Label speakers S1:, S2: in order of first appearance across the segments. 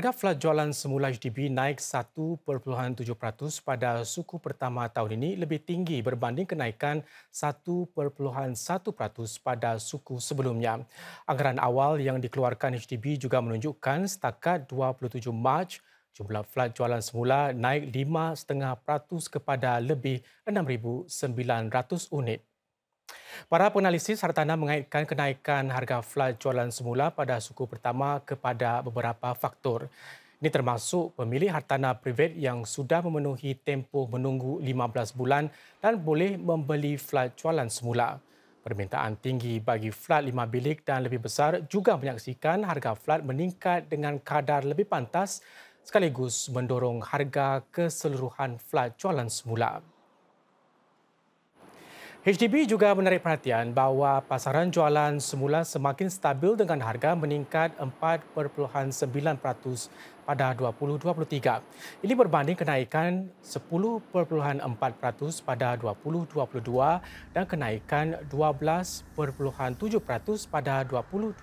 S1: Harga flat jualan semula HDB naik 1.7% pada suku pertama tahun ini lebih tinggi berbanding kenaikan 1.1% pada suku sebelumnya. Anggaran awal yang dikeluarkan HDB juga menunjukkan setakat 27 Mac jumlah flat jualan semula naik 5.5% kepada lebih 6900 unit. Para penalisis Hartana mengaitkan kenaikan harga flat jualan semula pada suku pertama kepada beberapa faktor. Ini termasuk pemilik Hartana private yang sudah memenuhi tempoh menunggu 15 bulan dan boleh membeli flat jualan semula. Permintaan tinggi bagi flat lima bilik dan lebih besar juga menyaksikan harga flat meningkat dengan kadar lebih pantas sekaligus mendorong harga keseluruhan flat jualan semula. HDB juga menarik perhatian bahawa pasaran jualan semula semakin stabil dengan harga meningkat 4.9% pada 2023. Ini berbanding kenaikan 10.4% pada 2022 dan kenaikan 12.7% pada 2021.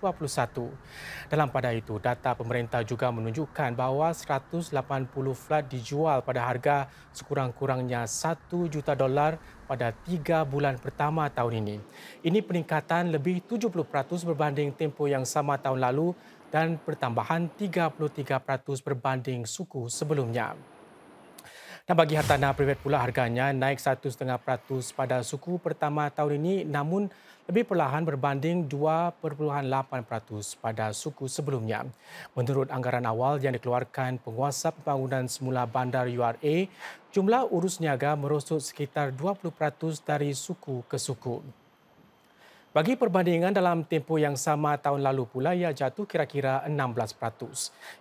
S1: Dalam pada itu, data pemerintah juga menunjukkan bahawa 180 flat dijual pada harga sekurang-kurangnya 1 juta dolar pada tiga bulan pertama tahun ini. Ini peningkatan lebih 70% berbanding tempoh yang sama tahun lalu dan pertambahan 33% berbanding suku sebelumnya. Dan bagi hartanah private pula harganya naik 1.5% pada suku pertama tahun ini namun lebih perlahan berbanding 2.8% pada suku sebelumnya. Menurut anggaran awal yang dikeluarkan penguasa pembangunan semula bandar URA, jumlah urus niaga merosot sekitar 20% dari suku ke suku. Bagi perbandingan dalam tempoh yang sama tahun lalu pula ia jatuh kira-kira 16%.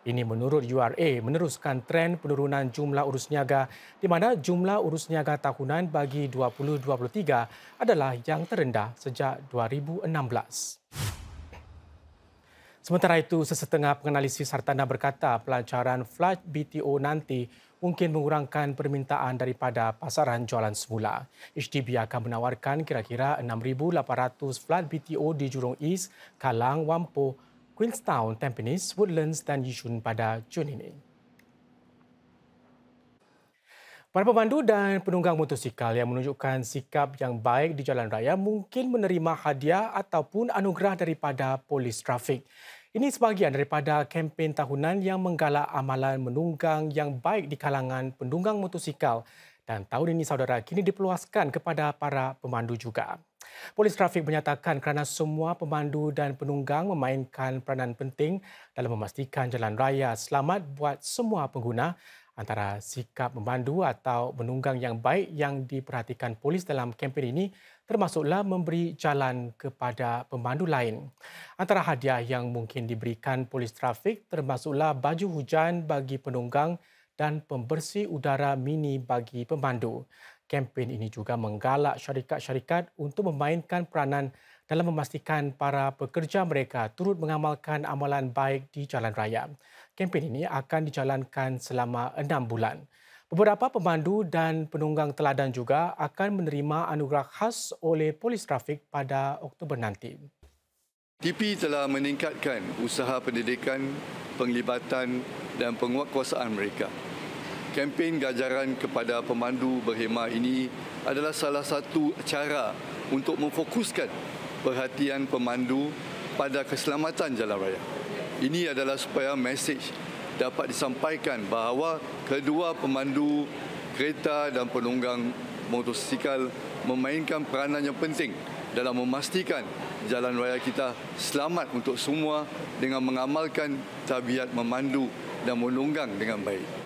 S1: Ini menurut URA meneruskan tren penurunan jumlah urus niaga di mana jumlah urus niaga tahunan bagi 2023 adalah yang terendah sejak 2016. Sementara itu, sesetengah penganalisis hartanah berkata pelancaran flight BTO nanti mungkin mengurangkan permintaan daripada pasaran jualan semula. HDB akan menawarkan kira-kira 6,800 flat BTO di Jurong East, Kalang, Wampoh, Queenstown, Tampines, Woodlands dan Yishun pada Jun ini. Para pemandu dan penunggang motosikal yang menunjukkan sikap yang baik di jalan raya mungkin menerima hadiah ataupun anugerah daripada polis trafik. Ini sebahagian daripada kempen tahunan yang menggalak amalan menunggang yang baik di kalangan pendunggang motosikal dan tahun ini saudara kini diperluaskan kepada para pemandu juga. Polis trafik menyatakan kerana semua pemandu dan penunggang memainkan peranan penting dalam memastikan jalan raya selamat buat semua pengguna, antara sikap pemandu atau penunggang yang baik yang diperhatikan polis dalam kempen ini termasuklah memberi jalan kepada pemandu lain. Antara hadiah yang mungkin diberikan polis trafik termasuklah baju hujan bagi penunggang dan pembersih udara mini bagi pemandu. Kempen ini juga menggalak syarikat-syarikat untuk memainkan peranan dalam memastikan para pekerja mereka turut mengamalkan amalan baik di jalan raya. Kempen ini akan dijalankan selama enam bulan. Beberapa pemandu dan penunggang teladan juga akan menerima anugerah khas oleh polis trafik pada Oktober nanti.
S2: TP telah meningkatkan usaha pendidikan, penglibatan dan penguatkuasaan mereka kempen gajaran kepada pemandu berhemah ini adalah salah satu cara untuk memfokuskan perhatian pemandu pada keselamatan jalan raya. Ini adalah supaya mesej dapat disampaikan bahawa kedua pemandu kereta dan penunggang motosikal memainkan peranan yang penting dalam memastikan jalan raya kita selamat untuk semua dengan mengamalkan tabiat memandu dan menunggang dengan baik.